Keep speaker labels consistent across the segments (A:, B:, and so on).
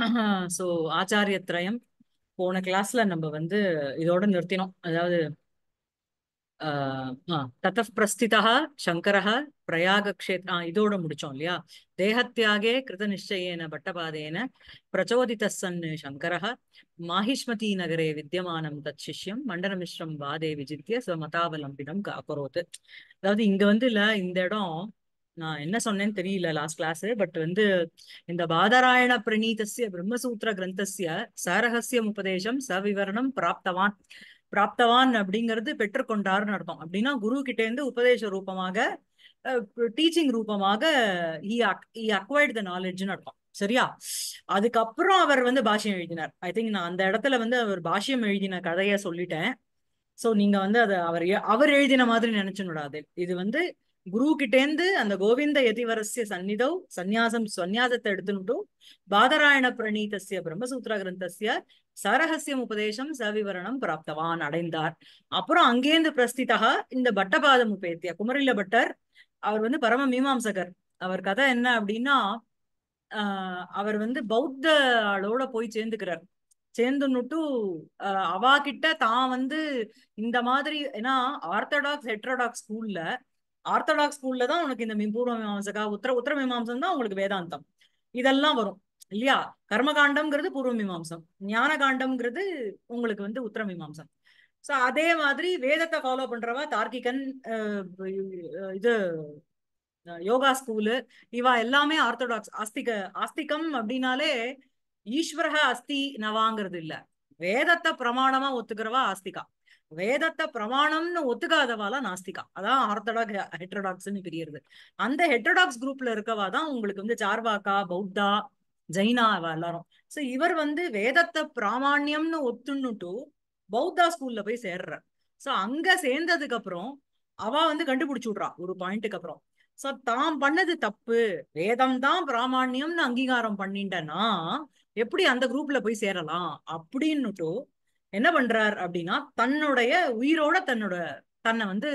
A: so ஆச்சாரியத்ரயம் போன கிளாஸ்ல நம்ம வந்து இதோட நிறுத்தினோம் அதாவது தத்த பிரஸ்திதா சங்கரஹ பிரயாக கஷேத் இதோட முடிச்சோம் இல்லையா தேகத்தியாகே கிருத நிச்சயேன பட்டபாதேன பிரச்சோதித சன் சங்கரஹ மாஹிஷ்மதி நகரே வித்தியமானம் தத் சிஷ்யம் மண்டலமிஸ்ரம் வாதே விஜித்திய ஸ்வமதாவலம்பினம் அகரோத்து அதாவது இங்க வந்து இல்ல இந்த இடம் நான் என்ன சொன்னேன்னு தெரியல லாஸ்ட் கிளாஸ் பட் வந்து இந்த பாதராயண பிரணீதசிய பிரம்மசூத்திர கிரந்தசிய சரகசியம் உபதேசம் சவிவரணம் பிராப்தவான் பிராப்தவான் அப்படிங்கிறது பெற்றுக்கொண்டார்னு அர்த்தம் அப்படின்னா குரு கிட்டே இருந்து உபதேச ரூபமாக டீச்சிங் ரூபமாக ஹி அக்வைர்டு த நாலேஜ்னு அர்த்தம் சரியா அதுக்கப்புறம் அவர் வந்து பாஷ்யம் எழுதினார் ஐ திங்க் நான் அந்த இடத்துல வந்து அவர் பாஷ்யம் எழுதின கதையை சொல்லிட்டேன் ஸோ நீங்க வந்து அதை அவர் அவர் எழுதின மாதிரி நினைச்சுடாது இது வந்து குரு கிட்டேந்து அந்த கோவிந்த யதிவரஸ்ய சந்நிதோ சந்நியாசம் சந்நியாசத்தை எடுத்துட்டும் பாதராயண பிரணீதசிய பிரம்மசூத்ரா கிரந்தசிய சரகசியம் உபதேசம் சவிவரணம் பிராப்தவான் அடைந்தார் அப்புறம் அங்கேந்து பிரஸ்திதா இந்த பட்டபாதம் உபேத்திய குமரில பட்டர் அவர் வந்து பரம மீமாம்சகர் அவர் கதை என்ன அப்படின்னா ஆஹ் அவர் வந்து பௌத்த ஆளோட போய் சேர்ந்துக்கிறார் சேர்ந்துன்னுட்டு அவா கிட்ட தான் வந்து இந்த மாதிரி ஏன்னா ஆர்த்தடாக்ஸ் ஹெட்ரோடாக்ஸ் ஸ்கூல்ல ஆர்த்தடாக்ஸ் ஸ்கூல்ல தான் உனக்கு இந்த பூர்வ மீமாசகா உத்தர உத்தர மீமாசம் தான் உங்களுக்கு வேதாந்தம் இதெல்லாம் வரும் இல்லையா கர்மகாண்டம்ங்கிறது பூர்வ மீமாசம் ஞான காண்டம்ங்கிறது உங்களுக்கு வந்து உத்தர மீமாசம் சோ அதே மாதிரி வேதத்தை ஃபாலோ பண்றவா தார்க்கிகன் இது யோகா ஸ்கூலு இவா எல்லாமே ஆர்த்தடாக்ஸ் ஆஸ்திக ஆஸ்திகம் அப்படின்னாலே ஈஸ்வரக அஸ்தி நவாங்கிறது இல்ல வேதத்தை பிரமாணமா ஒத்துக்கிறவா ஆஸ்திகா வேதத்தை பிரமாணம்னு ஒத்துக்காதவாலாம் நாஸ்திகா அதான் ஆர்த்தடாக் ஹெட்ரோடாக்ஸ்ன்னு பிரியறது அந்த ஹெட்ரோடாக்ஸ் குரூப்ல இருக்கவா தான் உங்களுக்கு வந்து சார்வாக்கா பௌத்தா ஜைனா அவ எல்லாரும் சோ இவர் வந்து வேதத்தை பிராமாண்யம்னு ஒத்துன்னுட்டு பௌத்தா ஸ்கூல்ல போய் சேர்றார் சோ அங்க சேர்ந்ததுக்கு அப்புறம் அவ வந்து கண்டுபிடிச்சு விடுறா ஒரு பாயிண்ட்டுக்கு அப்புறம் சோ தாம் பண்ணது தப்பு வேதம் தான் பிராமாண்யம்னு அங்கீகாரம் பண்ணிட்டேன்னா எப்படி அந்த குரூப்ல போய் சேரலாம் அப்படின்னுட்டு என்ன பண்றார் அப்படின்னா தன்னுடைய உயிரோட தன்னோட தன்னை வந்து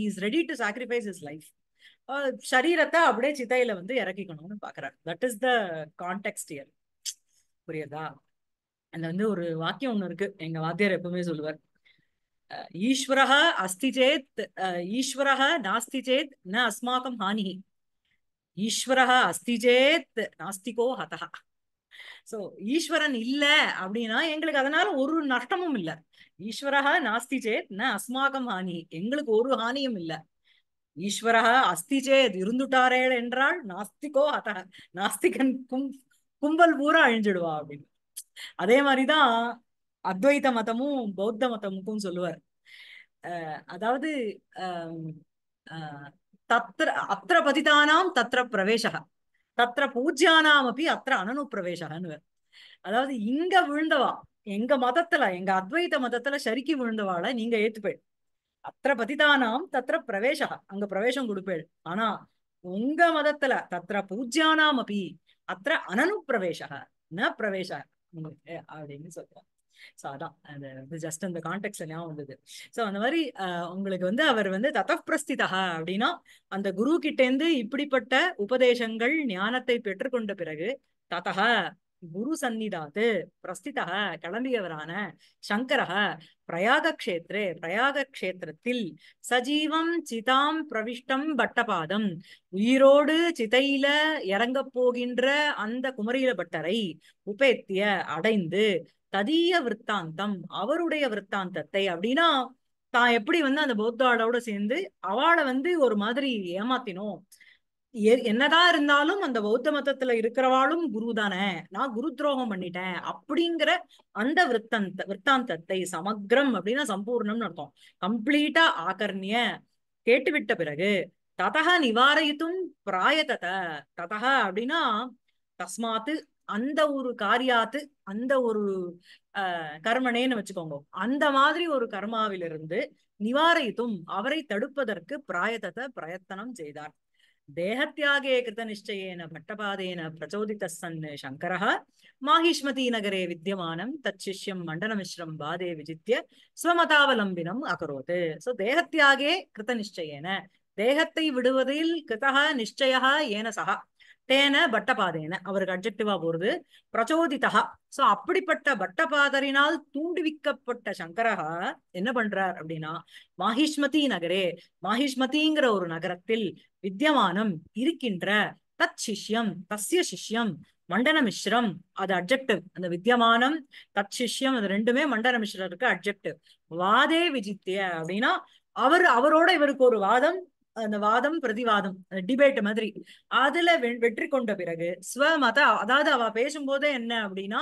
A: is ready to sacrifice is life சரீரத்தை அப்படியே சிதையில வந்து இறக்கிக்கணும்னு பாக்குறார் that is the context here புரியுதா அந்த வந்து ஒரு வாக்கியம் ஒண்ணு இருக்கு எங்க வாத்தியார் எப்பவுமே சொல்லுவார் ஈஸ்வரக அஸ்தி சேத் ஈஸ்வரக நாஸ்தி சேத் ந அஸ்மாக்கம் ஹானி ஈஸ்வரக அஸ்தி சேத் நாஸ்திகோ ஹதஹா சோ ஈஸ்வரன் இல்ல அப்படின்னா எங்களுக்கு அதனால ஒரு நஷ்டமும் இல்ல ஈஸ்வரஹா நாஸ்தி சேத் ந அஸ்மாகம் ஹானி எங்களுக்கு ஒரு ஹானியும் இல்ல ஈஸ்வரஹா அஸ்தி சேத் இருந்துட்டாரே என்றால் நாஸ்திகோ அத நாஸ்திகன் கும் கும்பல் பூரா அழிஞ்சிடுவா அப்படின்னு அதே மாதிரிதான் அத்வைத மதமும் பௌத்த மதமுக்கும் சொல்லுவார் அதாவது தத்திர அத்திர பதிதானாம் தத்திர பிரவேசகா தத்திர பூஜ்யானாமப்பி அத்த அனனுப்பிரவேசகன்னு அதாவது இங்க விழுந்தவா எங்க மதத்துல எங்க அத்வைத மதத்துல சரிக்கு விழுந்தவாளை நீங்க ஏத்துப்பேள் அத்த பதிதானாம் தத்திர பிரவேசக அங்க பிரவேசம் கொடுப்பேள் ஆனா உங்க மதத்துல தத்திர பூஜ்யானாம் அப்படி அத்த அனனுப்பிரவேசக ந பிரவேச அப்படின்னு சொல்றேன் ஸோ அதான் அந்த ஜஸ்ட் அந்த கான்டெக்ட்ல ஞாபகம் வந்தது ஸோ அந்த மாதிரி உங்களுக்கு வந்து அவர் வந்து ததப் பிரஸ்திதா அப்படின்னா அந்த குரு கிட்டேந்து இப்படிப்பட்ட உபதேசங்கள் ஞானத்தை பெற்றுக்கொண்ட பிறகு ததக குரு சந்நிதாத்து பிரஸ்திதா கிளம்பியவரான சங்கரக பிரயாக கஷேத்ரே பிரயாக கஷேத்திரத்தில் சஜீவம் சிதாம் பிரவிஷ்டம் பட்டபாதம் உயிரோடு சிதையில இறங்க போகின்ற அந்த குமரியில பட்டரை உபேத்திய அடைந்து ததிய விற்த்தாந்தம் அவருடைய விற்த்தாந்தத்தை அப்படின்னா தான் எப்படி வந்து அந்த பௌத்தாளோட சேர்ந்து அவளை வந்து ஒரு மாதிரி ஏமாத்தினோம் என்னதான் இருந்தாலும் அந்த பௌத்த மதத்துல இருக்கிறவாளும் குரு தானே நான் குரு துரோகம் பண்ணிட்டேன் அப்படிங்கிற அந்த விற்த்தந்த விற்த்தாந்தத்தை சமக்ரம் அப்படின்னா சம்பூர்ணம்னு அர்த்தம் கம்ப்ளீட்டா ஆகர்ணிய கேட்டுவிட்ட பிறகு ததக நிவாரயித்தும் பிராயதத ததக அப்படின்னா தஸ்மாத்து அந்த ஒரு காரியாத்து அந்த ஒரு அஹ் கர்மனேன்னு வச்சுக்கோங்க அந்த மாதிரி ஒரு கர்மாவிலிருந்து நிவாரித்தும் அவரை தடுப்பதற்கு பிராயத்தத்தை பிரயத்தனம் செய்தார் தேகத்தியாகே கிருத்த நிச்சயேன பட்டபாதேன பிரச்சோதித்த சன் சங்கரः மாஹிஷ்மதி நகரே வித்தியமானம் தச்சிஷ்யம் மண்டனமிஸ்ரம் பாதே விஜித்ய ஸ்வமதாவலம்பினம் அகரோது சோ தேகத்தியாகே கிருத்த நிச்சயேன தேகத்தை விடுவதில் கிருதா நிச்சயா ஏன சகா தேன பட்டபாதேன அவருக்கு அப்ஜெக்டிவா போறது பிரச்சோதிதா சோ அப்படிப்பட்ட பட்டபாதரினால் தூண்டுவிக்கப்பட்ட சங்கரகா என்ன பண்றார் அப்படின்னா மாஹிஷ்மதி நகரே மாஹிஷ்மதிங்கிற ஒரு நகரத்தில் வித்தியமானம் இருக்கின்ற தத் சிஷ்யம் தஸ்ய சிஷ்யம் மண்டன மிஸ்ரம் அது அப்ஜெக்டிவ் அந்த வித்தியமானம் தத் சிஷ்யம் அது ரெண்டுமே மண்டன மிஸ்ரருக்கு அப்ஜெக்டிவ் வாதே விஜித்திய அப்படின்னா அவர் அவரோட இவருக்கு ஒரு வாதம் அந்த வாதம் பிரதிவாதம் டிபேட் மாதிரி அதுல வெற்றி கொண்ட பிறகு ஸ்வமத அதாவது அவ பேசும்போதே என்ன அப்படின்னா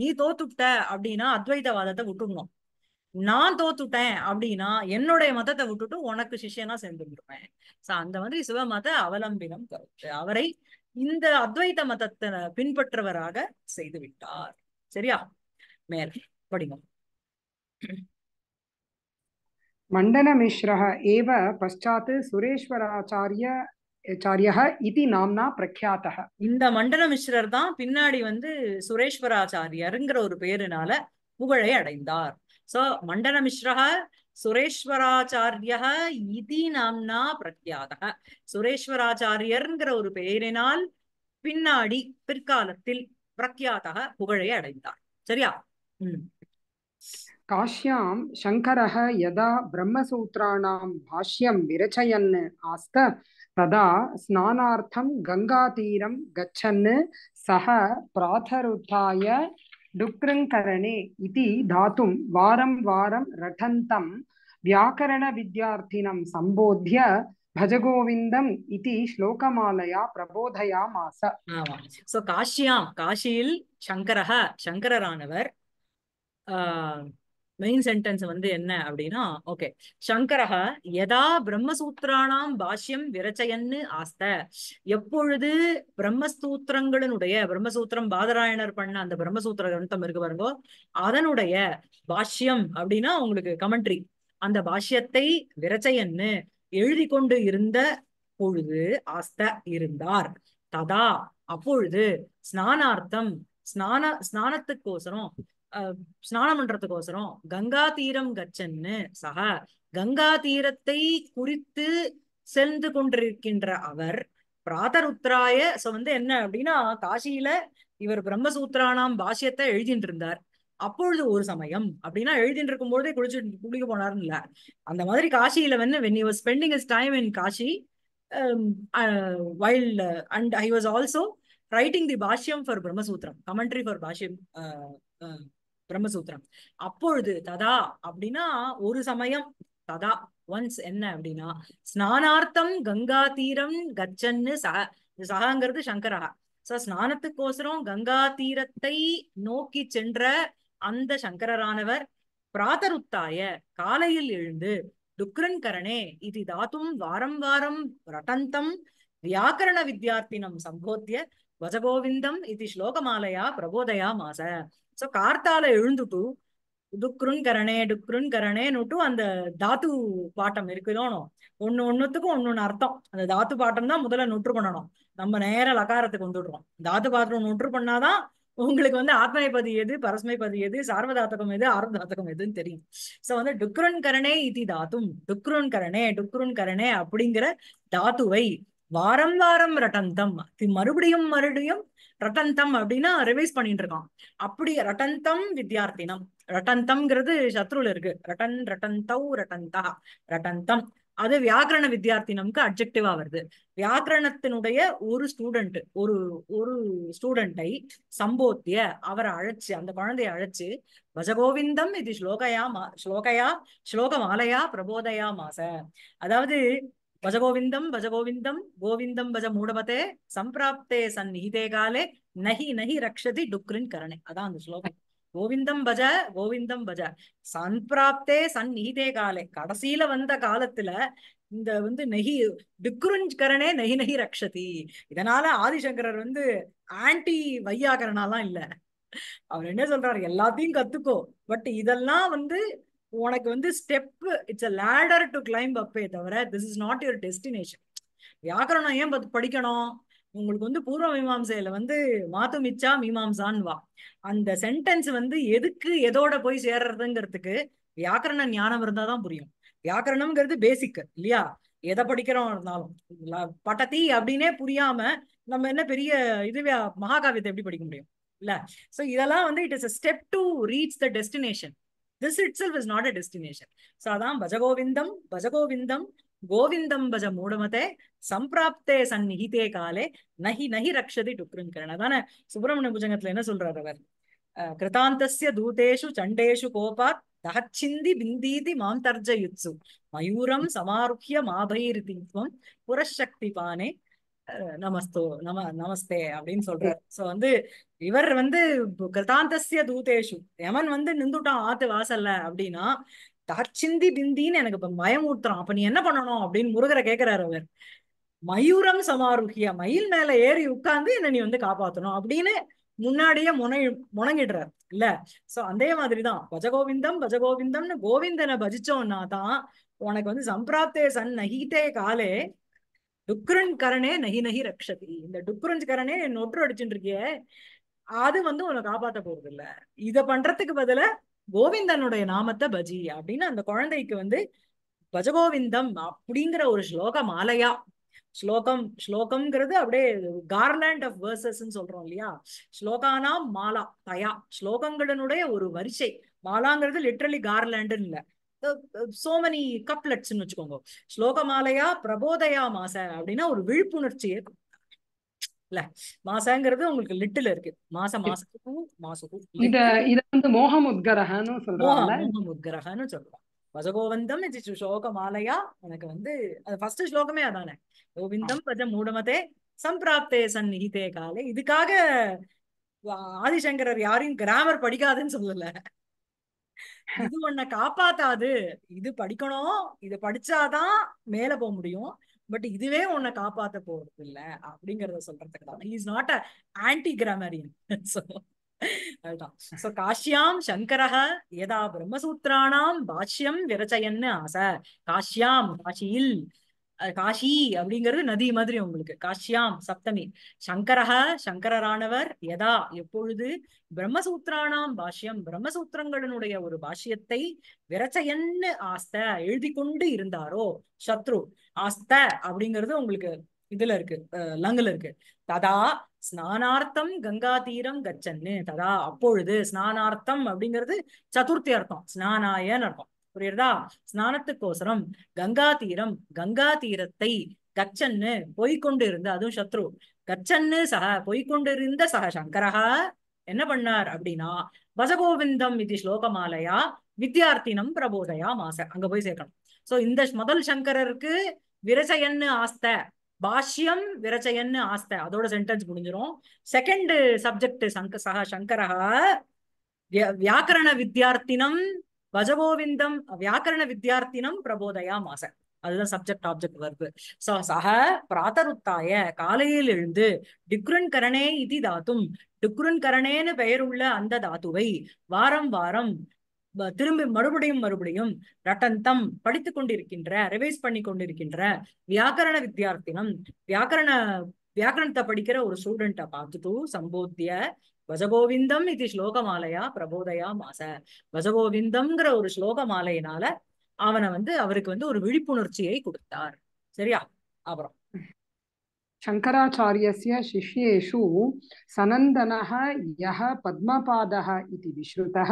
A: நீ தோத்துட்ட அப்படின்னா அத்வைதவாதத்தை விட்டுடணும் நான் தோத்துட்டேன் அப்படின்னா என்னுடைய மதத்தை விட்டுட்டு உனக்கு சிஷியனா சேர்ந்துருப்பேன் சோ அந்த மாதிரி சிவமத அவலம்பினம் கருத்து அவரை இந்த அத்வைத மதத்தை பின்பற்றுவராக செய்து விட்டார் சரியா மேல் படிங்க
B: मण्डनमिश्रः एव पश्चात् सुरेश्वराचार्यचार्यः इति नाम्ना பிரக்யாத்தः இந்த
A: மண்டலமிஸ்ரர் தான் பின்னாடி வந்து சுரேஸ்வராச்சாரியருங்கிற ஒரு பேருனால புகழை அடைந்தார் சோ மண்டனமிஸ்ரக சுரேஸ்வராச்சாரிய இதி நாம்னா பிரக்யாதக சுரேஸ்வராச்சாரியர்ங்கிற ஒரு பெயரினால் பின்னாடி பிற்காலத்தில் பிரக்யாதக புகழை அடைந்தார் சரியா உம்
B: काश्यां शङ्करः यदा ब्रह्मसूत्राणां भाष्यं विरचयन् आस्त तदा स्नानार्थं गङ्गातीरं गच्छन् सः प्रातरुत्थाय डुक्रुङ्करणे इति धातुं वारं वारं रटन्तं व्याकरणविद्यार्थिनं सम्बोध्य பஜகோவிந்தம் இது ஸ்லோகமாலையா பிரபோதயா மாச
A: சோ காஷியாம் காஷியில் சங்கரஹ சங்கரரானவர் மெயின் சென்டென்ஸ் வந்து என்ன அப்படின்னா ஓகே சங்கரக எதா பிரம்மசூத்திராணாம் பாஷ்யம் விரச்சயன்னு ஆஸ்த எப்பொழுது பிரம்மசூத்திரங்களினுடைய பிரம்மசூத்திரம் பாதராயணர் பண்ண அந்த பிரம்மசூத்திர கிரந்தம் இருக்கு பாருங்கோ அதனுடைய பாஷ்யம் அப்படின்னா உங்களுக்கு கமெண்ட்ரி அந்த பாஷ்யத்தை விரச்சயன்னு எழுதி கொண்டு இருந்த பொழுது ஆஸ்த இருந்தார் ததா அப்பொழுது ஸ்நானார்த்தம் ஸ்நான ஸ்நானத்துக்கோசரம் ஸ்நானம் பண்றதுக்கோசரம் கங்கா தீரம் கச்சன்னு சகா கங்கா தீரத்தை குறித்து சென்று கொண்டிருக்கின்ற அவர் உத்தராய சோ வந்து என்ன அப்படின்னா காசியில இவர் பிரம்மசூத்ரானாம் பாஷ்யத்தை எழுதிட்டு இருந்தார் அப்பொழுது ஒரு சமயம் அப்படின்னா எழுதிட்டு இருக்கும் பொழுதே குளிச்சு குளிக்க போனார்ல அந்த மாதிரி காசியில வந்து when you spending is time in Kashi while and I was also writing the bhashyam for Brahmasutra commentary for bhashyam Brahmasutra அப்பொழுது ததா அப்படின்னா ஒரு சமயம் ததா ஒன்ஸ் என்ன அப்படின்னா ஸ்நானார்த்தம் கங்கா தீரம் கச்சன்னு சக சகாங்கிறது சங்கரஹா சோ ஸ்நானத்துக்கோசரம் கங்கா தீரத்தை நோக்கி சென்ற அந்த சங்கரரானவர் பிராதருத்தாய காலையில் எழுந்து டுக்ரன் கரணே இது தாத்தும் வாரம் வாரம் ரட்டந்தம் வியாக்கரண வித்யார்த்தினம் சம்போத்திய வஜகோவிந்தம் இது ஸ்லோகமாலையா பிரபோதயா மாச சோ கார்த்தால எழுந்துட்டு டுக்ருன் கரணே டுக்ருன் கரணேன்னுட்டு அந்த தாத்து பாட்டம் இருக்குதோனோ ஒன்னு ஒன்னுத்துக்கும் ஒன்னொன்னு அர்த்தம் அந்த தாத்து பாட்டம் தான் முதல்ல நுற்று பண்ணணும் நம்ம நேர லகாரத்துக்கு வந்துடுறோம் தாத்து பாத்திரம் நுற்று பண்ணாதான் உங்களுக்கு வந்து ஆத்மனைபதி எது பரஸ்மைபதி எது சார்வதாத்தகம் எது ஆர்வதாத்தகம் எதுன்னு தெரியும் சோ வந்து டுக்ருன் கரணே இதி தாத்தும் டுக்ருன் கரணே டுக்ருன் கரணே அப்படிங்கிற தாத்துவை வாரம் வாரம் ரட்டந்தம் மறுபடியும் மறுபடியும் ரட்டந்தம் அப்படின்னா ரிவைஸ் பண்ணிட்டு இருக்கான் அப்படி ரட்டந்தம் வித்யார்த்தினம் ரட்டந்தம்ங்கிறது சத்ருல இருக்கு ரட்டன் ரட்டந்தௌ ரட்டந்தா ரட்டந்தம் அது வியாக்கரண வித்யார்த்தி நமக்கு அப்ஜெக்டிவா வருது வியாக்கரணத்தினுடைய ஒரு ஸ்டூடெண்ட் ஒரு ஒரு ஸ்டூடெண்டை சம்போத்திய அவரை அழைச்சு அந்த குழந்தையை அழைச்சு பஜகோவிந்தம் இது ஸ்லோகயா மா ஸ்லோகயா ஸ்லோக மாலையா பிரபோதயா மாச அதாவது பஜகோவிந்தம் பஜகோவிந்தம் கோவிந்தம் பஜ மூடபதே சம்பிராப்தே சந்நிகிதே காலே நகி நகி ரக்ஷதி டுக்ரின் கரணே அதான் அந்த ஸ்லோகம் கோவிந்தம் பஜ கோவிந்தம் பஜ சன்பிராப்தே சந்நிகிதே காலே கடைசியில வந்த காலத்துல இந்த வந்து நெகி கரணே நெகி நெகி ரக்ஷதி இதனால ஆதிசங்கரர் வந்து ஆன்டி வையாகரனாலாம் இல்ல அவர் என்ன சொல்றாரு எல்லாத்தையும் கத்துக்கோ பட் இதெல்லாம் வந்து உனக்கு வந்து step it's a ladder to climb அப்பே தவிர this is not your destination வியாக்கரணம் ஏன் பத்து படிக்கணும் உங்களுக்கு வந்து பூர்வ மீமாம்சையில வந்து மாத்து மிச்சா மீமாம்சான் வா அந்த சென்டென்ஸ் வந்து எதுக்கு எதோட போய் சேர்றதுங்கிறதுக்கு வியாக்கரண ஞானம் இருந்தாதான் புரியும் வியாக்கரணம்ங்கிறது பேசிக் இல்லையா எதை படிக்கிறோம் இருந்தாலும் பட்டத்தி அப்படின்னே புரியாம நம்ம என்ன பெரிய இது மகாகாவியத்தை எப்படி படிக்க முடியும் இல்ல சோ இதெல்லாம் வந்து it is a step to reach the destination this itself is not a destination so அதான் பஜகோவிந்தம் பஜகோவிந்தம் கோவிந்தம் பஜ மூடமதே சம்பிராப்தே சந்நிகிதே காலே நகி நகி ரக்ஷதி டுக்ருங்கரன் அதான சுப்பிரமணிய புஜங்கத்துல என்ன சொல்றாரு அவர் கிருதாந்தசிய தூதேஷு சண்டேஷு கோபாத் தகச்சிந்தி பிந்தீதி மாம் தர்ஜயுத்சு மயூரம் சமாருஹ்ய மாபைரிதித்வம் புரசக்தி பானே நமஸ்தோ நம நமஸ்தே அப்படின்னு சொல்றாரு சோ வந்து இவர் வந்து கிருதாந்தசிய தூதேஷு யமன் வந்து நின்றுட்டான் ஆத்து வாசல்ல அப்படின்னா தாச்சிந்தி பிந்தின்னு எனக்கு இப்ப மயமூட்டுறான் அப்ப நீ என்ன பண்ணணும் அப்படின்னு முருகரை கேக்குறாரு அவர் மயூரம் சமாருகியா மயில் மேல ஏறி உட்கார்ந்து என்ன நீ வந்து காப்பாத்தணும் அப்படின்னு முன்னாடியே முனை முணங்கிடுறாரு இல்ல சோ அதே மாதிரிதான் பஜகோவிந்தம் பஜகோவிந்தம்னு கோவிந்தனை பஜிச்சோம்னா தான் உனக்கு வந்து சம்பிராப்தே சன் நகிட்டே காலே டுக்குரன் கரணே நகி நகி ரக்ஷதி இந்த டுக்குரன் கரணே நொற்று அடிச்சுட்டு இருக்கிய அது வந்து உன்னை காப்பாத்த போறது இல்ல இத பண்றதுக்கு பதில கோவிந்தனுடைய நாமத்தை பஜி அப்படின்னு அந்த குழந்தைக்கு வந்து பஜகோவிந்தம் அப்படிங்கிற ஒரு ஸ்லோக மாலையா ஸ்லோகம் ஸ்லோகம்ங்கிறது அப்படியே கார்லேண்ட் ஆஃப் வேர்சஸ்ன்னு சொல்றோம் இல்லையா ஸ்லோகானா மாலா தயா ஸ்லோகங்களினுடைய ஒரு வரிசை மாலாங்கிறது லிட்ரலி கார்லேண்டுன்னு இல்லை சோ மெனி கப்லெட்ஸ்ன்னு வச்சுக்கோங்க ஸ்லோகமாலையா பிரபோதயா மாச அப்படின்னா ஒரு விழிப்புணர்ச்சியை இல்ல மாசங்கிறது உங்களுக்கு லிட்டில் இருக்கு மாச மாசத்துக்கும் மாசத்துக்கும் இத இத வந்து மோகம் சொல்றாங்க மோகம் உத்கரஹன்னு சொல்றாங்க வசகோவந்தம் ஸ்லோகமாலையா எனக்கு வந்து அது ஃபர்ஸ்ட் ஸ்லோகமே அதானே கோவிந்தம் பஜ மூடமதே சம்பிராப்தே சந்நிகிதே காலே இதுக்காக ஆதிசங்கரர் யாரையும் கிராமர் படிக்காதுன்னு சொல்லல இது உன்னை காப்பாத்தாது இது படிக்கணும் இது படிச்சாதான் மேல போக முடியும் பட் இதுவே உன்னை காப்பாத்த போறது இல்ல அப்படிங்கறத சொல்றதுக்கு தான் is not a anti grammarian அதுதான் சோ காஷ்யாம் சங்கரக ஏதா பிரம்மசூத்திராணாம் பாஷ்யம் விரச்சயன்னு ஆசை காஷ்யாம் காஷியில் காஷி அப்படிங்கிறது நதி மாதிரி உங்களுக்கு காஷ்யாம் சப்தமி சங்கரஹ சங்கரரானவர் எதா எப்பொழுது பிரம்மசூத்ராணாம் பாஷ்யம் பிரம்மசூத்திரங்களினுடைய ஒரு பாஷ்யத்தை விரச்சயன்னு ஆஸ்த எழுதி கொண்டு இருந்தாரோ சத்ரு ஆஸ்த அப்படிங்கிறது உங்களுக்கு இதுல இருக்கு லங்குல இருக்கு ததா ஸ்நானார்த்தம் கங்கா தீரம் கச்சன்னு ததா அப்பொழுது ஸ்நானார்த்தம் அப்படிங்கிறது சதுர்த்தி அர்த்தம் ஸ்நானாயன்னு அர்த்தம் புரியுறதா ஸ்நானத்துக்கோசரம் கங்கா தீரம் கங்கா தீரத்தை கச்சன்னு போய்கொண்டு இருந்த அதுவும் சத்ரு கச்சன்னு சக போய்கொண்டிருந்த சக சங்கரஹா என்ன பண்ணார் அப்படின்னா பசகோவிந்தம் இது ஸ்லோகமாலையா வித்யார்த்தினம் பிரபோதயா மாச அங்க போய் சேர்க்கணும் சோ இந்த முதல் சங்கரருக்கு விரசையன்னு ஆஸ்த பாஷ்யம் விரச்சயன்னு ஆஸ்த அதோட சென்டென்ஸ் முடிஞ்சிடும் செகண்ட் சப்ஜெக்ட் சங்க சக சங்கரஹா வியாக்கரண வித்யார்த்தினம் பஜகோவிந்தம் வியாக்கரண வித்யார்த்தினம் பிரபோதயா மாச அதுதான் சப்ஜெக்ட் ஆப்ஜெக்ட் வருது சோ சக பிராத்தருத்தாய காலையில் எழுந்து டிக்ருன் கரணே இது தாத்தும் டிக்ருன் கரணேன்னு பெயருள்ள அந்த தாத்துவை வாரம் வாரம் திரும்பி மறுபடியும் மறுபடியும் ரட்டந்தம் படித்து கொண்டிருக்கின்ற ரிவைஸ் பண்ணி கொண்டிருக்கின்ற வியாக்கரண வித்தியார்த்தினம் வியாக்கரண வியாக்கரணத்தை படிக்கிற ஒரு ஸ்டூடெண்ட்டை பார்த்துட்டு சம்போத்திய பஜகோவிந்தம் இது ஸ்லோகமாலையா பிரபோதயா மாச பஜகோவிந்தம்ங்கிற ஒரு ஸ்லோகமாலையினால அவனை வந்து அவருக்கு வந்து ஒரு விழிப்புணர்ச்சியை கொடுத்தார் சரியா அப்புறம்
B: சங்கராச்சாரியஸ்ய சிஷ்யேஷு சனந்தன यः பத்மபாத இது விஸ்ருத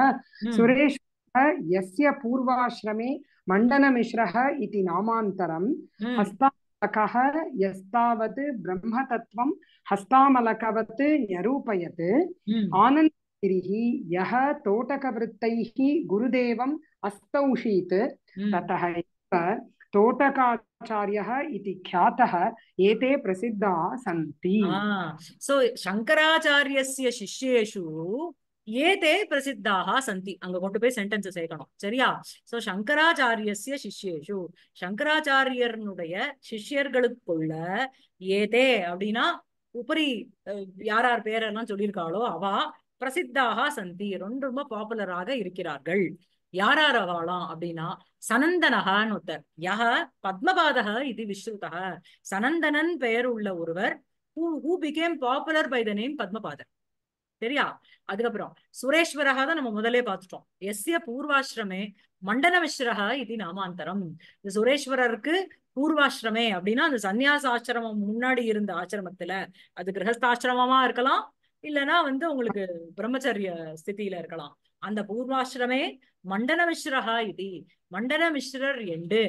B: சுரேஷः எஸ்ய பூர்வாசிரமே மண்டனமிஸ்ரஹ இது நாமாந்தரம் ஹஸ்தா கக எஸ்தாவது பிரம்ம தத்துவம் ஹஸ்தாமலகவத் நிரூபயத் ஆனந்தகிரிஹி யஹ தோட்டகவிருத்தைஹ குருதேவம் அஸ்தௌஷீத் ததஹ தோட்டகாச்சாரியः इति ख्यातः एते प्रसिद्धाः सन्ति सो
A: शङ्कराचार्यस्य शिष्येषु ஏதே பிரசித்தாக சந்தி அங்க கொண்டு போய் சென்டென்ஸ் சேர்க்கணும் சரியா சோ சங்கராச்சாரியசிய சிஷ்யேஷு சங்கராச்சாரியனுடைய சிஷ்யர்களுக்குள்ள ஏதே அப்படின்னா உபரி யார் யார் பேரெல்லாம் சொல்லியிருக்காளோ அவா பிரசித்தாக சந்தி ரொம்ப ரொம்ப பாப்புலராக இருக்கிறார்கள் யார் யார் அப்படின்னா சனந்தனகான்னு ஒருத்தர் யக பத்மபாதக இது விஸ்ருதக சனந்தனன் பெயர் உள்ள ஒருவர் who who became popular by the name Padmapadar சரியா அதுக்கப்புறம் சுரேஸ்வரகா தான் நம்ம முதலே பார்த்துட்டோம் எஸ்ய பூர்வாசிரமே மண்டலவிஸ்வரகா இது நாமாந்தரம் இந்த சுரேஸ்வரருக்கு பூர்வாசிரமே அப்படின்னா அந்த சன்னியாச ஆசிரமம் முன்னாடி இருந்த ஆசிரமத்துல அது கிரகஸ்தாசிரமமா இருக்கலாம் இல்லைன்னா வந்து உங்களுக்கு பிரம்மச்சரிய ஸ்திதியில இருக்கலாம் அந்த பூர்வாசிரமே மண்டனமிஸ்ரஹா இது மண்டனமிஸ்ரர் என்று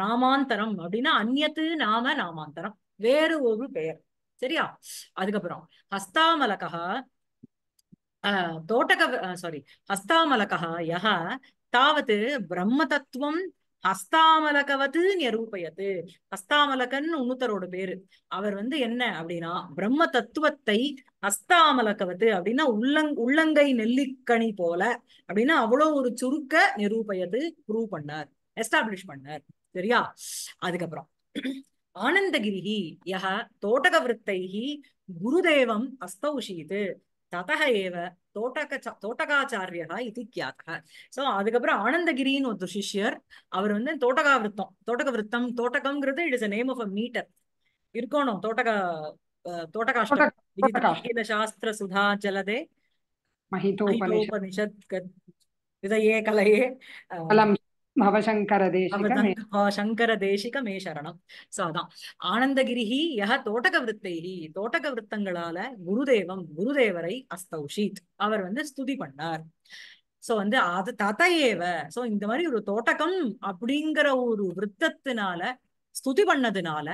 A: நாமாந்தரம் அப்படின்னா அந்நத்து நாம நாமாந்தரம் வேறு ஒரு பெயர் சரியா அதுக்கப்புறம் ஹஸ்தாமலகா தோட்டக சாரி ஹஸ்தாமலகா யஹ தாவது பிரம்ம தத்துவம் ஹஸ்தாமலகவது நிரூபயத்து ஹஸ்தாமலகன் உண்ணுத்தரோட பேரு அவர் வந்து என்ன அப்படின்னா பிரம்ம தத்துவத்தை ஹஸ்தாமலகவது அப்படின்னா உள்ளங் உள்ளங்கை நெல்லிக்கணி போல அப்படின்னா அவ்வளவு ஒரு சுருக்க நிரூபயது ப்ரூவ் பண்ணார் எஸ்டாப்ளிஷ் பண்ணார் சரியா அதுக்கப்புறம் ஆனந்தகிரிஹி யஹ தோட்டக விற்த்தைஹி குருதேவம் அஸ்தௌஷீது ததக ஏவ தோட்டக இது கியாத்தக சோ அதுக்கப்புறம் ஆனந்தகிரின்னு ஒரு சிஷ்யர் அவர் வந்து தோட்டகா தோட்டக தோட்டகம்ங்கிறது it is a name of a meter இருக்கணும் சுதா ஜலதே கலையே சங்கரதேசிக மே சரணம் சோ அதான் ஆனந்தகிரிஹி யஹ தோட்டக விருத்தைஹி தோட்டக விருத்தங்களால குருதேவம் குருதேவரை அஸ்தௌஷித் அவர் வந்து ஸ்துதி பண்ணார் சோ வந்து அது ததையேவ சோ இந்த மாதிரி ஒரு தோட்டகம் அப்படிங்கிற ஒரு விருத்தத்தினால ஸ்துதி பண்ணதுனால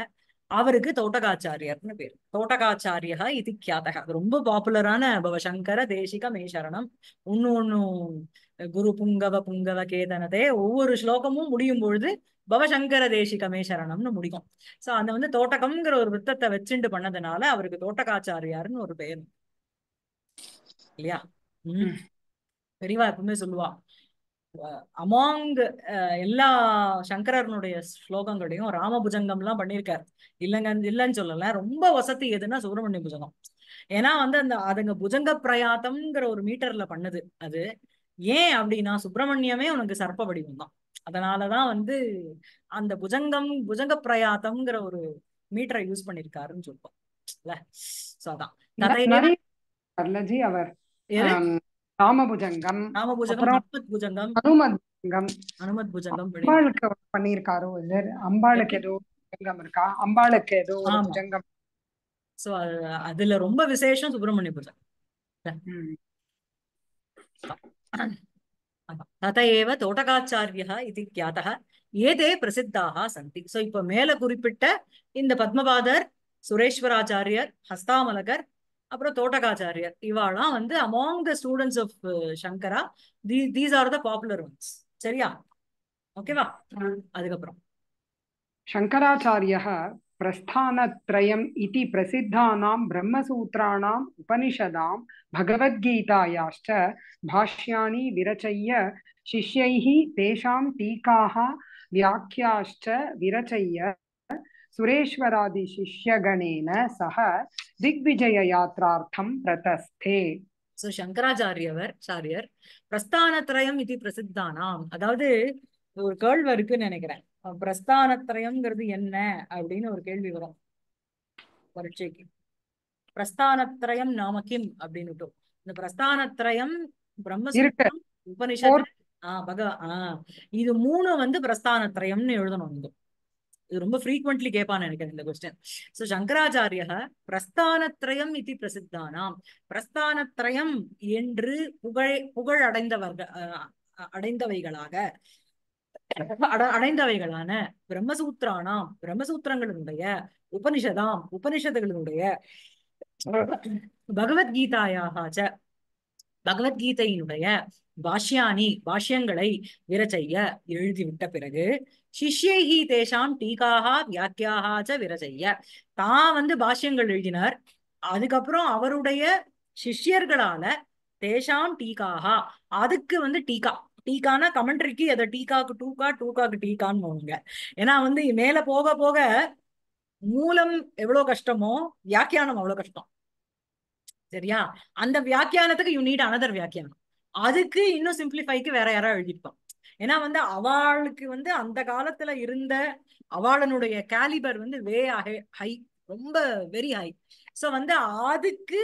A: அவருக்கு தோட்டகாச்சாரியர்னு பேர் தோட்டகாச்சாரியா இது கியாதக ரொம்ப பாப்புலரான பவசங்கர தேசிக மேஷரணம் ஒன்னு ஒன்னும் குரு புங்கவ புங்கவ கேதனதே ஒவ்வொரு ஸ்லோகமும் முடியும் பொழுது பவசங்கர தேசிகமே சரணம்னு முடிக்கும் சோ அந்த வந்து தோட்டகம்ங்கிற ஒரு வித்தத்தை வச்சுண்டு பண்ணதுனால அவருக்கு தோட்டகாச்சாரியாருன்னு ஒரு பெயர் இல்லையா உம் பெரியவா எப்பவுமே சொல்லுவா அமாங் எல்லா சங்கரனுடைய ஸ்லோகங்களையும் ராமபுஜங்கம் எல்லாம் பண்ணியிருக்காரு இல்லைங்க இல்லைன்னு சொல்லல ரொம்ப வசதி எதுன்னா சுப்பிரமணிய புஜங்கம் ஏன்னா வந்து அந்த அதுங்க புஜங்க பிரயாத்தம்ங்கிற ஒரு மீட்டர்ல பண்ணுது அது ஏன் அப்படின்னா சுப்பிரமணியமே உனக்கு சர்ப்ப வடிவம் தான் அதனாலதான் வந்து அந்த புஜங்கம் புஜங்க பிரயாத்தம்ங்கிற ஒரு மீட்டரை யூஸ் பண்ணிருக்காருன்னு சொல்லுவோம்
B: அவர் அம்பாளுக்கு புஜங்கம் இருக்கா அம்பாளுக்கு ஏதோ புஜங்கம்
A: சோ அதுல ரொம்ப விசேஷம் சுப்பிரமணிய புஜங்கம் தத தோட்டகாச்சாரியா இது கியாதா ஏதே பிரசித்தாக சந்தி சோ இப்ப மேல குறிப்பிட்ட இந்த பத்மபாதர் சுரேஸ்வராச்சாரியர் ஹஸ்தாமலகர் அப்புறம் தோட்டகாச்சாரியர் இவாலாம் வந்து among the students of Shankara these are the popular ones சரியா ஓகேவா அதுக்கப்புறம்
B: சங்கராச்சாரியா பிரஸ்தானத்ரயம் இதி பிரசித்தானாம் பிரம்மசூத்திராணாம் உபனிஷதாம் பகவத்கீதாயாஷ்ட பாஷ்யாணி விரச்சய்ய சிஷ்யைः தேஷாம் டீக்காः வியாக்கியாஷ்ட விரச்சய்ய சுரேஸ்வராதி சிஷ்யகணேன சக திக்விஜய யாத்ரார்த்தம் பிரதஸ்தே
A: சோ சங்கராச்சாரியவர் சாரியர் பிரஸ்தானத்ரயம் இது பிரசித்தானாம் அதாவது ஒரு கேள்வி இருக்குன்னு நினைக்கிறேன் பிரஸ்தானத்திரயம்ங்கிறது என்ன அப்படின்னு ஒரு கேள்வி வரும் பரீட்சைக்கு பிரஸ்தானத்திரயம் நாம கிம் அப்படின்னு இந்த பிரஸ்தானத்திரயம் பிரம்மசூரம் உபனிஷத் ஆஹ் பகவ ஆஹ் இது மூணு வந்து பிரஸ்தானத்திரயம்னு எழுதணும் இது ரொம்ப ஃப்ரீக்வெண்ட்லி கேட்பான்னு நினைக்கிறேன் இந்த கொஸ்டின் சோ சங்கராச்சாரிய பிரஸ்தானத்ரயம் இது பிரசித்தானாம் பிரஸ்தானத்ரயம் என்று புகழ் புகழ் அடைந்தவர்கள் அடைந்தவைகளாக அடைந்தவைகளான பிரம்மசூத்திரானாம் பிரம்மசூத்திரங்களுடைய உபனிஷதாம் உபனிஷதுகளுடைய பகவத்கீதாயாக பகவத்கீதையினுடைய பாஷ்யானி பாஷ்யங்களை விரச்செய்ய எழுதிவிட்ட பிறகு சிஷ்யைஹி தேஷாம் டீகாக வியாக்கியாக விரச்செய்ய தான் வந்து பாஷ்யங்கள் எழுதினார் அதுக்கப்புறம் அவருடைய சிஷ்யர்களால தேஷாம் டீகாக அதுக்கு வந்து டீகா டீக்கானா கமெண்ட்ரிக்கு அதை டீக்காக்கு டூக்கா டூக்காக்கு டீக்கான்னு போவாங்க ஏன்னா வந்து மேல போக போக மூலம் எவ்வளவு கஷ்டமோ வியாக்கியானம் அவ்வளவு கஷ்டம் சரியா அந்த வியாக்கியானத்துக்கு யூ நீட் அனதர் வியாக்கியானம் அதுக்கு இன்னும் சிம்பிளிஃபைக்கு வேற யாராவது எழுதியிருப்பான் ஏன்னா வந்து அவளுக்கு வந்து அந்த காலத்துல இருந்த அவளனுடைய கேலிபர் வந்து வே ஹை ரொம்ப வெரி ஹை ஸோ வந்து அதுக்கு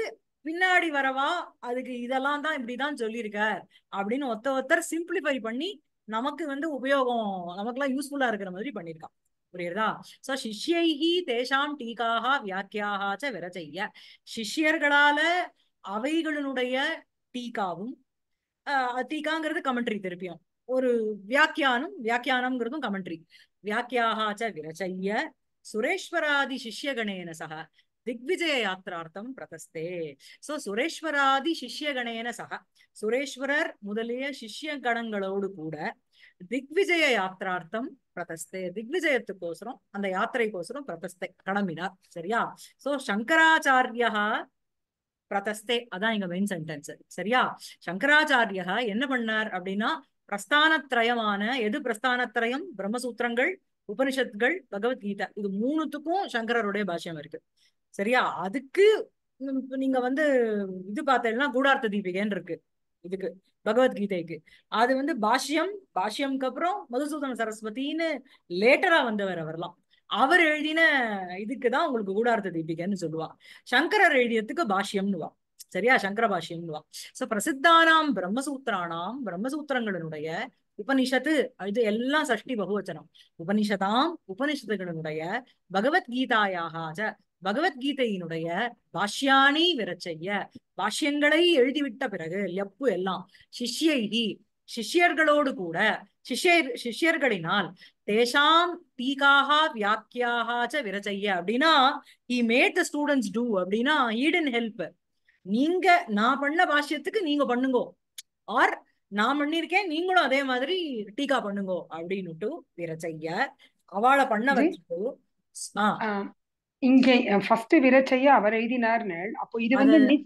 A: பின்னாடி வரவா அதுக்கு இதெல்லாம் தான் இப்படிதான் சொல்லியிருக்கார் அப்படின்னு ஒத்த ஒருத்தர் சிம்பிளிஃபை பண்ணி நமக்கு வந்து உபயோகம் நமக்கு எல்லாம் யூஸ்ஃபுல்லா இருக்கிற மாதிரி பண்ணியிருக்கான் புரியுறதா சோ சிஷ்யைஹி தேஷாம் டீக்காக வியாக்கியாக ச விரச்சைய சிஷ்யர்களால அவைகளினுடைய டீகாவும் டீகாங்கிறது கமெண்ட்ரி திருப்பியும் ஒரு வியாக்கியானம் வியாக்கியானம்ங்கிறதும் கமெண்ட்ரி வியாக்கியாக ச விரச்சைய சுரேஸ்வராதி சிஷ்யகணேன சக திக்விஜய யாத்திரார்த்தம் பிரதஸ்தே சோ சுரேஸ்வராதி சிஷ்யகணேன சக சுரேஸ்வரர் முதலிய சிஷ்ய கணங்களோடு கூட திக்விஜய யாத்திரார்த்தம் பிரதஸ்தே திக்விஜயத்துக்கோசரம் அந்த யாத்திரைக்கோசரம் பிரதஸ்தை கடம்பினார் சரியா சோ சங்கராச்சாரியா பிரதஸ்தே அதான் இங்க மெயின் சென்டென்ஸ் சரியா சங்கராச்சாரியா என்ன பண்ணார் அப்படின்னா பிரஸ்தானத்திரயமான எது பிரஸ்தானத்திரயம் பிரம்மசூத்திரங்கள் உபனிஷத்கள் பகவத்கீதை இது மூணுத்துக்கும் சங்கரருடைய பாஷ்யம் இருக்கு சரியா அதுக்கு நீங்க வந்து இது பார்த்தீங்கன்னா கூடார்த்த தீபிகைன்னு இருக்கு இதுக்கு பகவத்கீதைக்கு அது வந்து பாஷ்யம் பாஷ்யம்க்கு அப்புறம் மதுசூதன சரஸ்வதின்னு லேட்டரா வந்தவர் அவர்லாம் அவர் எழுதின இதுக்குதான் உங்களுக்கு கூடார்த்த தீபிகைன்னு சொல்லுவா சங்கரர் எழுதியதுக்கு வா சரியா சங்கர வா சோ பிரசித்தானாம் பிரம்மசூத்திரானாம் பிரம்மசூத்திரங்களினுடைய உபனிஷத்து இது எல்லாம் சஷ்டி பகுவச்சனம் உபனிஷதாம் உபனிஷத்துகளினுடைய பகவத்கீதாயாக பகவத்கீதையினுடைய பாஷ்யானி விரச்சைய பாஷ்யங்களை எழுதிவிட்ட பிறகு எப்பு எல்லாம் சிஷ்யைகி சிஷ்யர்களோடு கூட சிஷ்யர் சிஷியர்களினால் தேசாம் டீகாக வியாக்கியாக விரச்சைய அப்படின்னா he made the students to அப்படின்னா ஈடன் ஹெல்ப் நீங்க நான் பண்ண பாஷ்யத்துக்கு நீங்க பண்ணுங்கோ ஆர் நான் பண்ணிருக்கேன் நீங்களும் அதே மாதிரி டீகா பண்ணுங்க அப்படின்னுட்டு விரச்சைய அவளை பண்ண வச்சுட்டு
B: இங்கே ஃபர்ஸ்ட் விரச்சைய அவர் எழுதினார்னு அப்போ இது வந்து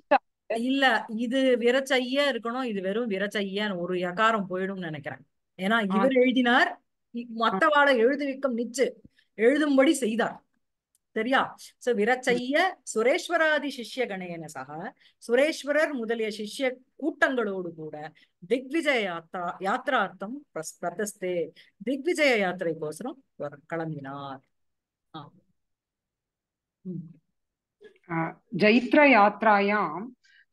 A: இல்ல இது விரச்சையா இருக்கணும் இது வெறும் விரச்சையா ஒரு எகாரம் போயிடும் நினைக்கிறேன் ஏன்னா இவர் எழுதினார் மத்தவாளை எழுதுவிக்கும் நிச்சு எழுதும்படி செய்தார் சரியா சோ விரச்சைய சுரேஸ்வராதி சிஷ்ய கணேன சக சுரேஸ்வரர் முதலிய சிஷ்ய கூட்டங்களோடு கூட திக்விஜய யாத்ரா யாத்திரார்த்தம் பிரதஸ்தே திக்விஜய யாத்திரை கோசரம் கிளம்பினார் ஆஹ்
B: ஜைத்ர யாத்திராயாம்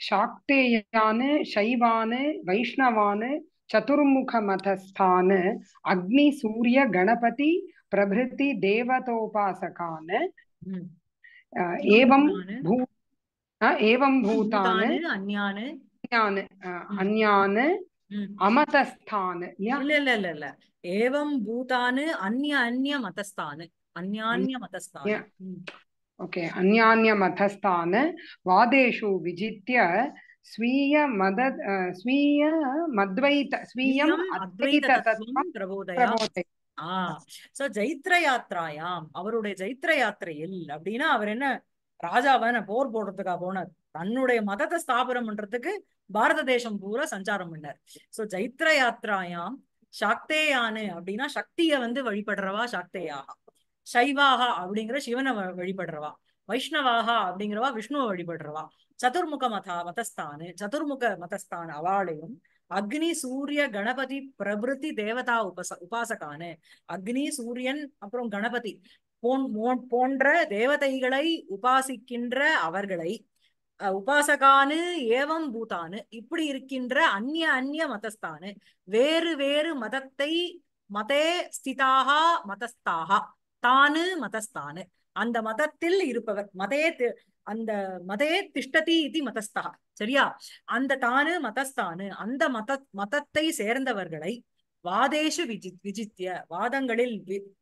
B: சாக்தேயானு சைவானு வைஷ்ணவானு சதுர்முக மதஸ்தானு அக்னி சூரிய கணபதி பிரபிருதி தேவதோபாசகானு ஏவம் பூ ஏவம் பூதானு அந்யானு அந்யானு அமதஸ்தானு இல்ல
A: இல்ல இல்ல ஏவம் பூதானு அந்ய அந்ய மதஸ்தானு அந்யான்ய மதஸ்தானு
B: ஓகே அந்யான்ய மதஸ்தான வாதேஷு விஜித்திய ஸ்வீய மத ஸ்வீய மத்வைத ஸ்வீயம் அத்வைத
A: தத்துவம் பிரபோதய சோ யாத்திராயாம் அவருடைய ஜைத்ர யாத்திரையில் அப்படின்னா அவர் என்ன ராஜாவை போர் போடுறதுக்காக போனார் தன்னுடைய மதத்தை ஸ்தாபனம் பண்றதுக்கு பாரத தேசம் பூரா சஞ்சாரம் பண்ணார் சோ ஜைத்ர யாத்திராயாம் சக்தேயானு அப்படின்னா சக்திய வந்து வழிபடுறவா சக்தேயாக சைவாகா அப்படிங்கிற சிவனை வழிபடுறவா வைஷ்ணவாகா அப்படிங்கிறவா விஷ்ணுவை வழிபடுறவா சதுர்முக மதா மதஸ்தானு சதுர்முக மதஸ்தான அவாளையும் அக்னி சூரிய கணபதி பிரபிருத்தி தேவதா உபச உபாசகானு அக்னி சூரியன் அப்புறம் கணபதி போன் போன்ற தேவதைகளை உபாசிக்கின்ற அவர்களை உபாசகானு ஏவம் பூதானு இப்படி இருக்கின்ற அந்நிய அந்நிய மதஸ்தானு வேறு வேறு மதத்தை மதே ஸ்திதாகா மதஸ்தாகா தானு மதஸ்தானு அந்த மதத்தில் இருப்பவர் மதே அந்த மதே திஷ்டதி இது மதஸ்தா சரியா அந்த தானு மதஸ்தானு அந்த மத மதத்தை சேர்ந்தவர்களை வாதேஷு விஜி விஜித்திய வாதங்களில்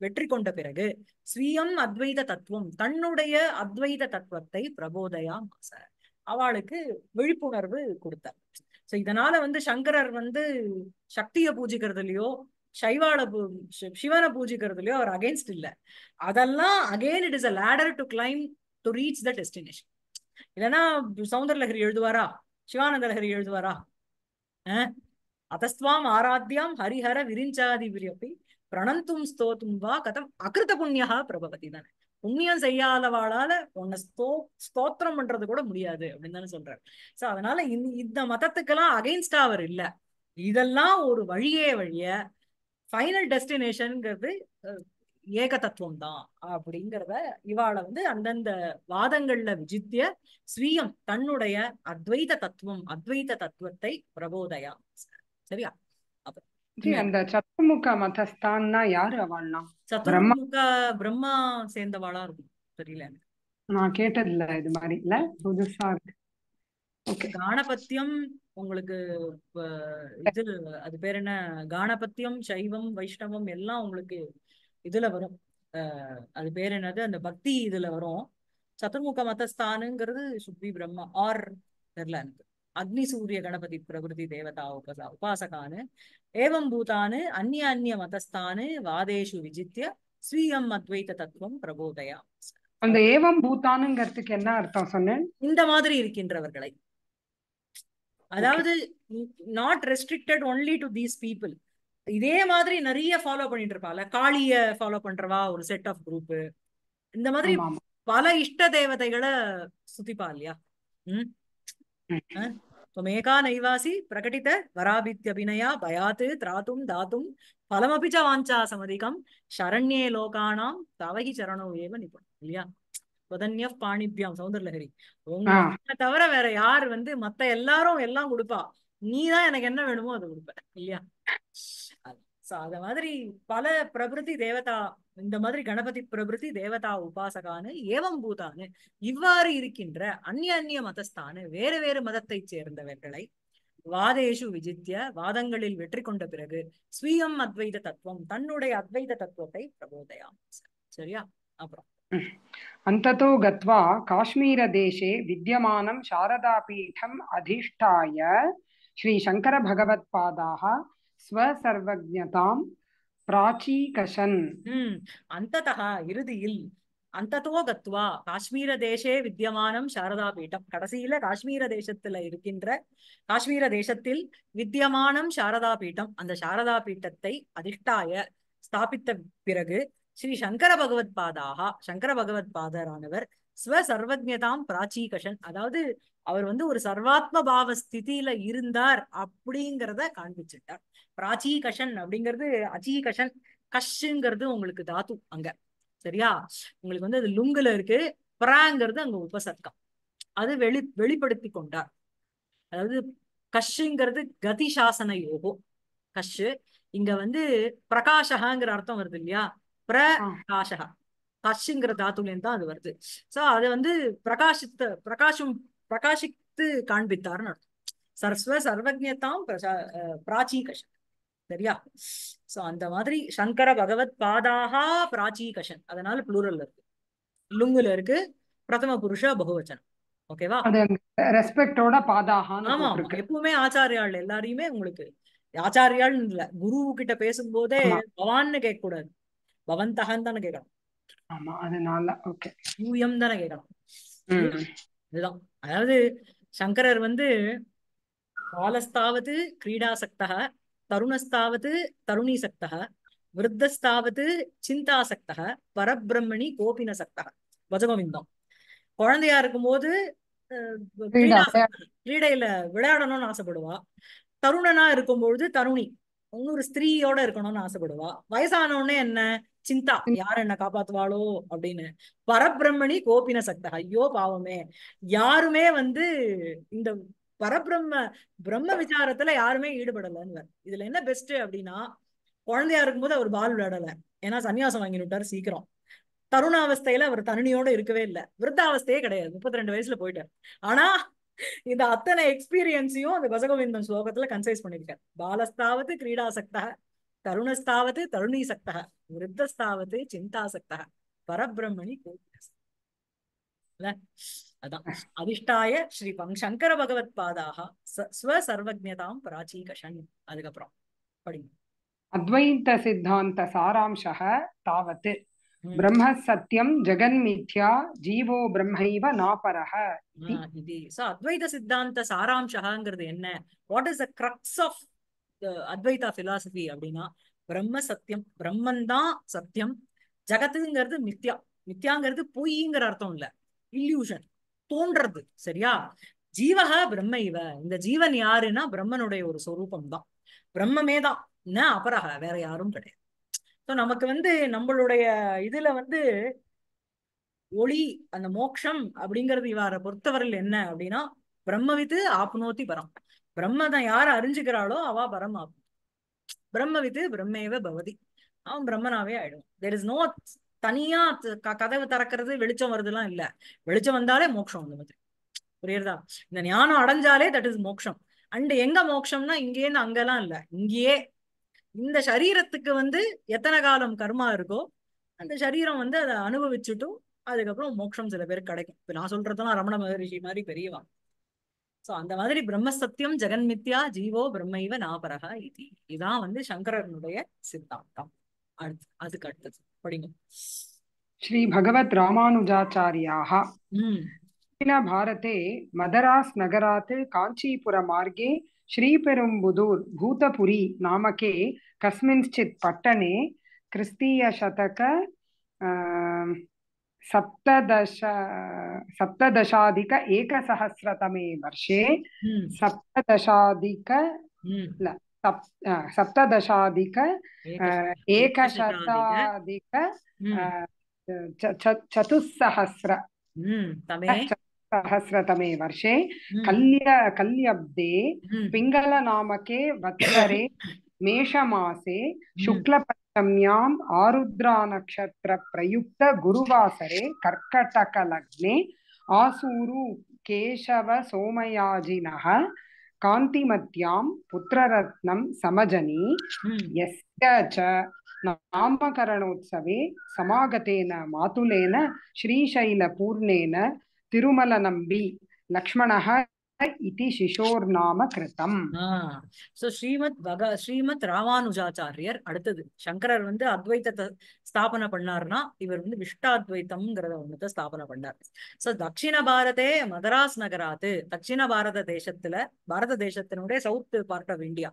A: வெற்றி கொண்ட பிறகு ஸ்வீயம் அத்வைத தத்துவம் தன்னுடைய அத்வைத தத்துவத்தை பிரபோதயா மாச அவளுக்கு விழிப்புணர்வு கொடுத்தார் சோ இதனால வந்து சங்கரர் வந்து சக்திய பூஜிக்கிறதுலயோ சைவால சிவனை பூஜிக்கிறதுலயோ அவர் அகேன்ஸ்ட் இல்ல அதெல்லாம் again it is a ladder to climb to reach the destination இல்லைன்னா சௌந்தரலகரி எழுதுவாரா சிவானந்தலகரி எழுதுவாரா அதஸ்துவாம் ஆராத்தியம் ஹரிஹர விரிஞ்சாதி விரியப்பி பிரணந்தும் ஸ்தோத்தும் வா கதம் அகிருத புண்ணியா பிரபவதி தானே புண்ணியம் செய்யாதவாளால உன்னை ஸ்தோ ஸ்தோத்திரம் பண்றது கூட முடியாது அப்படின்னு தானே சொல்றாரு சோ அதனால இந்த மதத்துக்கெல்லாம் அகைன்ஸ்டா அவர் இல்ல இதெல்லாம் ஒரு வழியே வழிய ஃபைனல் டெஸ்டினேஷனுங்கிறது ஏகதத்துவம் தான் அப்படிங்கிறத இவாள வந்து அந்தந்த வாதங்கள்ல விஜித்திய ஸ்வீயம் தன்னுடைய அத்வைத தத்துவம் அத்வைத தத்துவத்தை பிரபோதயா சரியா
B: அந்த சத்துர்முக மதஸ்தான் யாரு அவள்னா
A: சத்துர்முக பிரம்மா சேர்ந்தவாளா இருக்கும் தெரியல
B: நான் கேட்டது இது மாதிரி இல்ல புதுசா இருக்கு
A: காணபத்தியம் உங்களுக்கு இது அது பேர் என்ன கானபத்தியம் சைவம் வைஷ்ணவம் எல்லாம் உங்களுக்கு இதுல வரும் அது பேர் என்னது அந்த பக்தி இதுல வரும் சத்துர்முக மதஸ்தானுங்கிறது சுப்பி பிரம்மா ஆர் தெரியல எனக்கு அக்னி சூரிய கணபதி பிரகிருதி தேவதா உபசா உபாசகானு ஏவம் பூதானு அந்நிய அந்நிய மதஸ்தானு வாதேஷு விஜித்ய ஸ்வீயம் அத்வைத தத்துவம் பிரபோதயா
B: அந்த ஏவம் பூதானுங்கிறதுக்கு என்ன அர்த்தம் சொன்னேன் இந்த மாதிரி இருக்கின்றவர்களை அதாவது
A: not restricted only to these people இதே மாதிரி நிறைய ஃபாலோ பண்ணிட்டு இருப்பாள் காளிய ஃபாலோ பண்றவா ஒரு செட் ஆஃப் குரூப் இந்த மாதிரி பல இஷ்ட தேவதைகளை சுத்திப்பா இல்லையா துமேகா நைவாசி வராபித்ய வராபித்யபினயா பயாத்து திராத்தும் தாத்தும் பலமபிச்ச வாஞ்சா சமதிகம் சரண்யே லோகானாம் தவகி சரணோ ஏவ நிபுணம் இல்லையா வதன்ய பாணிபியாம் சௌந்தரலஹரி உங்க தவிர வேற யார் வந்து மத்த எல்லாரும் எல்லாம் கொடுப்பா நீதான் எனக்கு என்ன வேணுமோ அதை கொடுப்ப இல்லையா அத மாதிரி பல பிரபிருதி தேவதா இந்த மாதிரி கணபதி பிரபிருதி தேவதா உபாசகானு ஏவம் பூதானு இவ்வாறு இருக்கின்ற அந்நிய அந்நிய மதஸ்தானு வேறு வேறு மதத்தைச் சேர்ந்தவர்களை வாதேஷு விஜித்ய வாதங்களில் வெற்றி கொண்ட பிறகு ஸ்வீயம்
B: அத்வைத தத்துவம் தன்னுடைய அத்வைத தத்துவத்தை பிரபோதையாம் சரியா அப்புறம் अन्ततो गत्वा அதிஷ்டாய ஸ்ரீ சங்கர பகவத் பாதாக स्वसर्वज्ञतां प्राचीकशन्
A: அந்ததா இறுதியில் அந்ததோ கத்வா காஷ்மீர தேசே வித்தியமானம் சாரதா பீட்டம் கடைசியில காஷ்மீர தேசத்துல இருக்கின்ற காஷ்மீர தேசத்தில் வித்தியமானம் சாரதா பீட்டம் அந்த சாரதா பீட்டத்தை அதிஷ்டாய ஸ்தாபித்த பிறகு ஸ்ரீ சங்கர பகவத் பாதாகா சங்கர பகவத் பாதரானவர் ஸ்வ சர்வஜதாம் பிராச்சீகஷன் அதாவது அவர் வந்து ஒரு சர்வாத்ம பாவ ஸ்திதியில இருந்தார் அப்படிங்கிறத காண்பிச்சுட்டார் பிராச்சீகஷன் அப்படிங்கிறது அச்சீகஷன் கஷ்ங்கிறது உங்களுக்கு தாத்து அங்க சரியா உங்களுக்கு வந்து அது லுங்குல இருக்கு பிராங்கிறது அங்க உபசர்க்கம் அது வெளி வெளிப்படுத்தி கொண்டார் அதாவது கஷ்ங்கிறது கதி சாசன யோகோ கஷ் இங்க வந்து பிரகாஷகாங்கிற அர்த்தம் வருது இல்லையா பிரகாஷகா கஷ்ங்கிற தாத்துலேருந்து தான் அது வருது சோ அது வந்து பிரகாஷித்த பிரகாஷம் பிரகாஷித்து காண்பித்தார்னு அர்த்தம் சர்வ சர்வஜத்தாம் பிரசா கஷன் சரியா சோ அந்த மாதிரி சங்கர பகவத் பாதாகா பிராச்சீ கஷன் அதனால புளூரல்ல இருக்கு லுங்குல இருக்கு பிரதம புருஷ பகுவச்சனம் ஓகேவா ரெஸ்பெக்டோட பாதாகா ஆமா எப்பவுமே ஆச்சாரியாள் எல்லாரையுமே உங்களுக்கு ஆச்சாரியாள் இல்ல குரு கிட்ட பேசும்போதே பவான்னு கேட்க கூடாது பவந்தகான்னு தானே கேட்கணும் இதுதான் அதாவது சங்கரர் வந்து காலஸ்தாவது கிரீடா சக்தக தருணஸ்தாவது தருணி சக்தக விருத்தஸ்தாவது சிந்தா சக்தக பரபிரம்மணி கோபின சக்தக பஜகோவிந்தம் குழந்தையா இருக்கும்போது கிரீடையில விளையாடணும்னு ஆசைப்படுவா தருணனா இருக்கும்பொழுது தருணி இன்னொரு ஸ்திரீயோட இருக்கணும்னு ஆசைப்படுவா வயசானவுடனே என்ன சிந்தா யார் என்ன காப்பாத்துவாளோ அப்படின்னு பரபிரம்மணி கோபின சக்தா ஐயோ பாவமே யாருமே வந்து இந்த பரபிரம்ம பிரம்ம விசாரத்துல யாருமே ஈடுபடலன்னு இதுல என்ன பெஸ்ட் அப்படின்னா குழந்தையா இருக்கும்போது அவர் பால் விளையாடல ஏன்னா சன்னியாசம் வாங்கி விட்டாரு சீக்கிரம் தருணாவஸ்தையில அவர் தனியோட இருக்கவே இல்லை விருத்தாவஸ்தையே கிடையாது முப்பத்தி ரெண்டு வயசுல போயிட்டார் ஆனா இந்த அத்தனை எக்ஸ்பீரியன்ஸையும் அந்த கசகோவிந்தன் ஸ்லோகத்துல கன்சைஸ் பண்ணிருக்காரு பாலஸ்தாவது கிரீடாசக்தா தருணஸ்தாவது தருணி சக்தக விருத்தஸ்தாவது சிந்தாசக்தக பரபிரம்மணி அதான் அதிஷ்டாய ஸ்ரீ சங்கர பகவத் பாதாக ஸ்வ சர்வஜதாம் பராச்சீகஷன் அதுக்கப்புறம் படிங்க
B: அத்வைத்த சித்தாந்த சாராம்சக தாவத்து பிரம்ம சத்தியம் ஜெகன் ஜீவோ பிரம்மைவ நாபரஹ
A: இது சோ அத்வைத சித்தாந்த சாராம்சகங்கிறது என்ன what is the crux of Advaita philosophy அப்படின்னா பிரம்ம சத்தியம் பிரம்மன் தான் சத்தியம் ஜகத்துங்கிறது மித்யா மித்யாங்கிறது பொய்ங்கிற அர்த்தம் இல்ல இல்யூஷன் தோன்றது சரியா ஜீவக பிரம்ம இவ இந்த ஜீவன் யாருன்னா பிரம்மனுடைய ஒரு சொரூபம் தான் பிரம்மமே தான் என்ன அபரக வேற யாரும் கிடையாது நமக்கு வந்து நம்மளுடைய இதுல வந்து ஒளி அந்த மோக்ஷம் அப்படிங்கிறது இவரை பொறுத்தவரையில் என்ன அப்படின்னா பிரம்மவித்து ஆப்னோத்தி பரம் பிரம்மதான் யார அறிஞ்சுக்கிறாளோ அவ ஆகும் பிரம்ம வித்து பிரம்மேவ பவதி அவன் பிரம்மனாவே ஆயிடும் தெர் இஸ் நோ தனியா கதவு திறக்கிறது வெளிச்சம் வருதுலாம் இல்ல வெளிச்சம் வந்தாலே மோட்சம் அந்த மாதிரி புரியுறதா இந்த ஞானம் அடைஞ்சாலே தட் இஸ் மோக்ஷம் அண்ட் எங்க மோக்ஷம்னா இங்கேன்னு அங்கெல்லாம் இல்ல இங்கேயே இந்த சரீரத்துக்கு வந்து எத்தனை காலம் கர்மா இருக்கோ அந்த சரீரம் வந்து அதை அனுபவிச்சுட்டும் அதுக்கப்புறம் மோட்சம் சில பேருக்கு கிடைக்கும் இப்ப நான் சொல்றதெல்லாம் ரமண மகரிஷி மாதிரி பெரியவாங்க சோ அந்த மாதிரி பிரம்ம சத்தியம் ஜெகன்மித்யா ஜீவோ பிரம்மைவ நாபரக இது இதுதான் வந்து சங்கரனுடைய சித்தாந்தம் அடுத்து அதுக்கு அடுத்தது படிங்க
B: ஸ்ரீ பகவத் ராமானுஜாச்சாரியாக அகில பாரதே மதராஸ் நகராத் காஞ்சிபுர மார்க்கே ஸ்ரீபெரும்புதூர் பூதபுரி நாமக்கே கஸ்மின்ச்சித் பட்டணே கிறிஸ்தீய சதக सप्तदश सप्तदशाधिक एकसहस्रतमे वर्षे सप्तदशाधिक सप्तदशाधिक एकशताधिक चतुस्सहस्र सहस्रतमे वर्षे कल्य कल्यब्दे पिङ्गलनामके वत्सरे मेषमासे शुक्लप सप्तम्याम् आरुद्रानक्षत्रप्रयुक्तगुरुवासरे कर्कटकलग्ने आसूरु केशवसोमयाजिनः कान्तिमत्यां पुत्ररत्नं समजनी यस्य च नामकरणोत्सवे समागतेन मातुलेन श्रीशैलपूर्णेन तिरुमलनम्बि लक्ष्मणः கிருத்தம்
A: சோ ஸ்ரீமத் பக ஸ்ரீமத் ராமானுஜாச்சாரியர் அடுத்தது சங்கரர் வந்து அத்வைத்தத்தை ஸ்தாபன பண்ணார்னா இவர் வந்து விஷ்டாத்வைத்தம்ங்கிறத ஒண்ணுத்தை ஸ்தாபன பண்ணார் சோ தட்சிண பாரதே மதராஸ் நகராத்து தட்சிண பாரத தேசத்துல பாரத தேசத்தினுடைய south part of India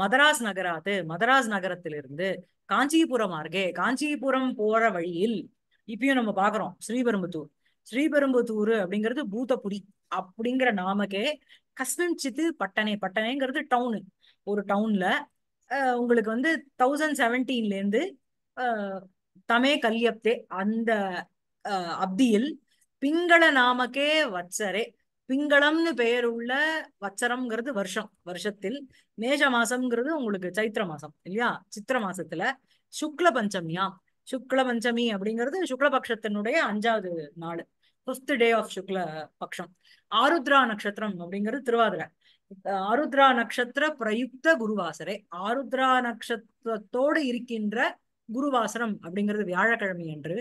A: Madras நகராத்து மதராஸ் நகரத்திலிருந்து காஞ்சிபுரம் அருகே காஞ்சிபுரம் போற வழியில் இப்பயும் நம்ம பாக்குறோம் ஸ்ரீபெரும்புத்தூர் ஸ்ரீபெரும்புத்தூர் அப்படிங்கிறது பூதபுரி அப்படிங்கிற நாமக்கே சித்து பட்டணை பட்டணைங்கிறது டவுனு ஒரு டவுன்ல உங்களுக்கு வந்து தௌசண்ட் செவன்டீன்ல இருந்து தமே கல்யப்தே அந்த அப்தியில் பிங்கள நாமக்கே வச்சரே பிங்களம்னு பெயர் உள்ள வச்சரம்ங்கிறது வருஷம் வருஷத்தில் மேஷ மாசம்ங்கிறது உங்களுக்கு சைத்திர மாசம் இல்லையா சித்திர மாசத்துல சுக்ல பஞ்சமியாம் சுக்ல பஞ்சமி அப்படிங்கிறது சுக்லபக்ஷத்தினுடைய அஞ்சாவது நாள் fifth day of Shukla paksham ஆருத்ரா நட்சத்திரம் அப்படிங்கிறது திருவாதிரை ஆருத்ரா நட்சத்திர பிரயுக்த குருவாசரே ஆருத்ரா நட்சத்திரத்தோடு இருக்கின்ற குருவாசரம் அப்படிங்கிறது வியாழக்கிழமை அன்று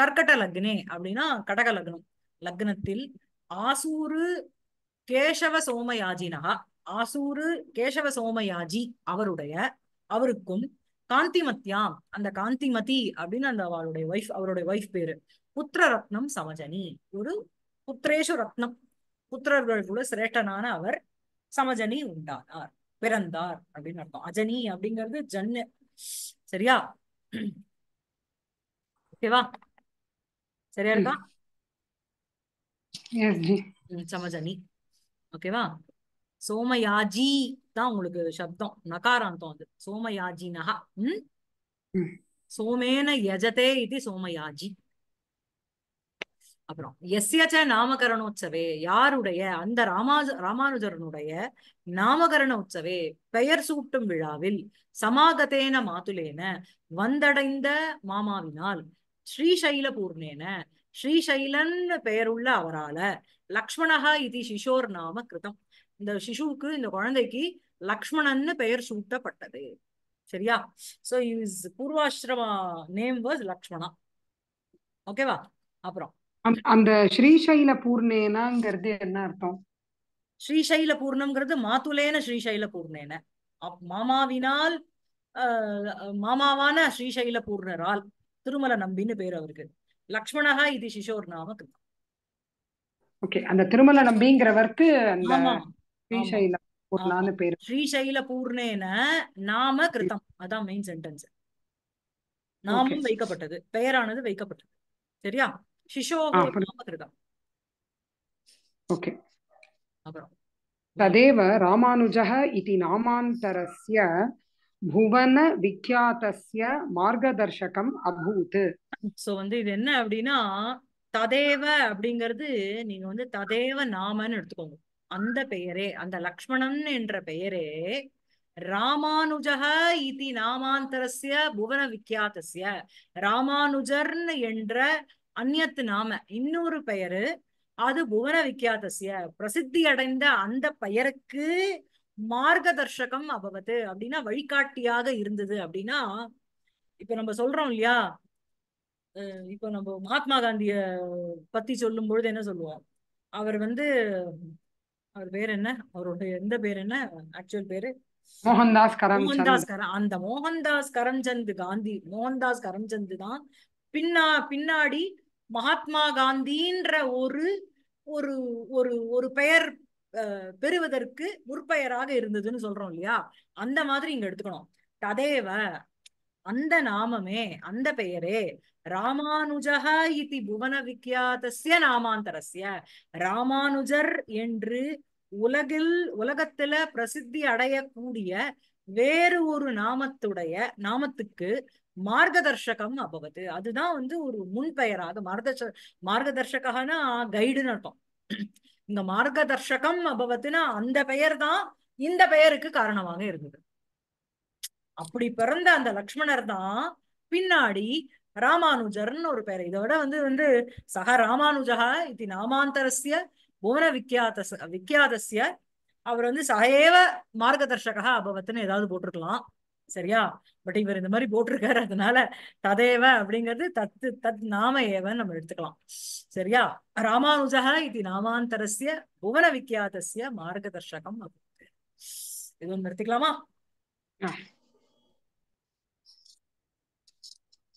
A: கர்கட்ட லக்னே அப்படின்னா கடக லக்னம் லக்னத்தில் ஆசூரு கேசவ சோமயாஜினா ஆசூரு கேசவ சோமயாஜி அவருடைய அவருக்கும் காந்திமத்தியாம் அந்த காந்திமதி அப்படின்னு அந்த அவளுடைய ஒய்ஃப் அவருடைய ஒய்ஃப் பேரு புத்திர ரத்னம் சமஜனி ஒரு புத்திரேஷு ரத்னம் புத்திரர்களுக்குள்ள சிரேஷ்டனான அவர் சமஜனி உண்டானார் பிறந்தார் அப்படின்னு அர்த்தம் அஜனி அப்படிங்கிறது ஜன்னு சரியா ஓகேவா சரியா இருக்கா சமஜனி ஓகேவா சோமயாஜி தான் உங்களுக்கு சப்தம் நகாராந்தம் அது சோமயாஜி நகா உம் சோமேன யஜதே இது சோமயாஜி அப்புறம் எஸ்யச்ச நாமகரணோத்சவே யாருடைய அந்த ராமா ராமானுஜரனுடைய நாமகரண உற்சவே பெயர் சூட்டும் விழாவில் சமாகத்தேன மாத்துலேன வந்தடைந்த மாமாவினால் ஸ்ரீசைல பூர்ணேன ஸ்ரீசைலன் பெயருள்ள அவரால லக்ஷ்மணஹா இது சிஷோர் நாம கிருதம் இந்த சிசுவுக்கு இந்த குழந்தைக்கு லக்ஷ்மணன்னு பெயர் சூட்டப்பட்டது சரியா சோ இஸ் பூர்வாசிரம நேம் வாஸ் லக்ஷ்மணா ஓகேவா அப்புறம்
B: அந்த ஸ்ரீசைல பூர்ணேனாங்கிறது என்ன அர்த்தம்
A: ஸ்ரீசைல பூர்ணம்ங்கிறது மாத்துலேன ஸ்ரீசைல பூர்ணேன மாமாவினால் மாமாவான ஸ்ரீசைல பூர்ணரால் திருமல நம்பின்னு பேர் அவருக்கு லக்ஷ்மணா இது சிஷோர் நாம
B: ஓகே அந்த திருமல நம்பிங்கிறவருக்கு அந்த ஸ்ரீசைல ஒரு பேரு பேர்
A: ஸ்ரீசைல பூர்ணேன நாம கிருத்தம் அதான் மெயின் சென்டென்ஸ்
B: நாமும் வைக்கப்பட்டது
A: பெயரானது வைக்கப்பட்டது சரியா சிஷோ நாம கிருதம் ஓகே அப்புறம்
B: ததேவ ராமானுஜ इति नामान्तरस्य புவன விக்யாதஸ்ய மார்கதர்ஷகம் அபூத்
A: சோ வந்து இது என்ன அப்படின்னா ததேவ அப்படிங்கிறது நீங்க வந்து ததேவ நாமன்னு எடுத்துக்கோங்க அந்த பெயரே அந்த லக்ஷ்மணன் என்ற பெயரே ராமானுஜக இது நாமாந்தரஸ்ய புவன விக்கியாத்தஸ்ய ராமானுஜர்ன்னு என்ற அந்நத்து நாம இன்னொரு பெயரு அது புவன விக்கியாதசிய பிரசித்தி அடைந்த அந்த பெயருக்கு மார்கதர்ஷகம் அபவது அப்படின்னா வழிகாட்டியாக இருந்தது அப்படின்னா இப்ப நம்ம சொல்றோம் இல்லையா இப்ப நம்ம மகாத்மா காந்திய பத்தி சொல்லும் பொழுது என்ன சொல்லுவோம் அவர் வந்து அவர் பேர் என்ன அவருடைய எந்த பேர் என்ன ஆக்சுவல் பேரு மோகன்தாஸ் மோகன்தாஸ் அந்த மோகன்தாஸ் கரம்சந்த் காந்தி மோகன்தாஸ் கரம்சந்த் தான் பின்னா பின்னாடி மகாத்மா காந்தின்ற ஒரு ஒரு ஒரு ஒரு பெயர் பெறுவதற்கு முற்பெயராக இருந்ததுன்னு சொல்றோம் இல்லையா அந்த மாதிரி இங்க எடுத்துக்கணும் ததேவ அந்த நாமமே அந்த பெயரே ராமானுஜா இது புவன விக்யாதசிய நாமாந்தரஸ்ய ராமானுஜர் என்று உலகில் உலகத்துல பிரசித்தி அடையக்கூடிய வேறு ஒரு நாமத்துடைய நாமத்துக்கு மார்கதர்ஷகம் அபவது அதுதான் வந்து ஒரு முன்பெயராக மார்கதர்ஷ மார்கதர்ஷகனா கைடுன்னு அர்த்தம் இந்த மார்கதர்ஷகம் அபவத்துனா அந்த பெயர் தான் இந்த பெயருக்கு காரணமாக இருந்தது அப்படி பிறந்த அந்த லக்ஷ்மணர் தான் பின்னாடி ராமானுஜர்னு ஒரு பேர் இதோட வந்து வந்து சக ராமானுஜா இது நாமாந்தரஸ்ய புவன விக்கியாத விக்கியாதசிய அவர் வந்து சகேவ மார்க்கதர்ஷகா அபவத்துன்னு ஏதாவது போட்டிருக்கலாம் சரியா பட் இவர் இந்த மாதிரி போட்டிருக்காரு அதனால ததேவ அப்படிங்கிறது தத்து தத் நாம ஏவன் நம்ம எடுத்துக்கலாம் சரியா ராமானுஜா இது நாமாந்தரஸ்ய புவன விக்கியாதசிய மார்க்கதர்ஷகம்
B: அப்படின்னு இது ஒன்று எடுத்துக்கலாமா